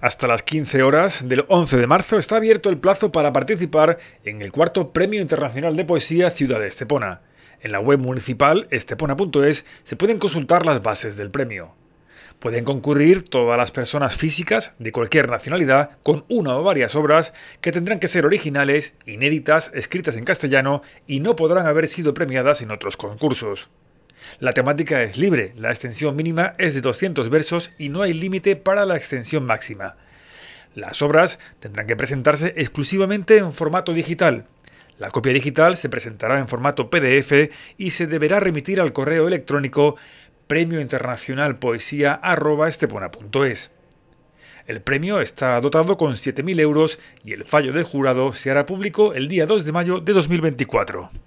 Hasta las 15 horas del 11 de marzo está abierto el plazo para participar en el cuarto Premio Internacional de Poesía Ciudad de Estepona. En la web municipal estepona.es se pueden consultar las bases del premio. Pueden concurrir todas las personas físicas de cualquier nacionalidad con una o varias obras que tendrán que ser originales, inéditas, escritas en castellano y no podrán haber sido premiadas en otros concursos. La temática es libre, la extensión mínima es de 200 versos y no hay límite para la extensión máxima. Las obras tendrán que presentarse exclusivamente en formato digital. La copia digital se presentará en formato PDF y se deberá remitir al correo electrónico premiointernacionalpoesía.estepona.es. El premio está dotado con 7.000 euros y el fallo del jurado se hará público el día 2 de mayo de 2024.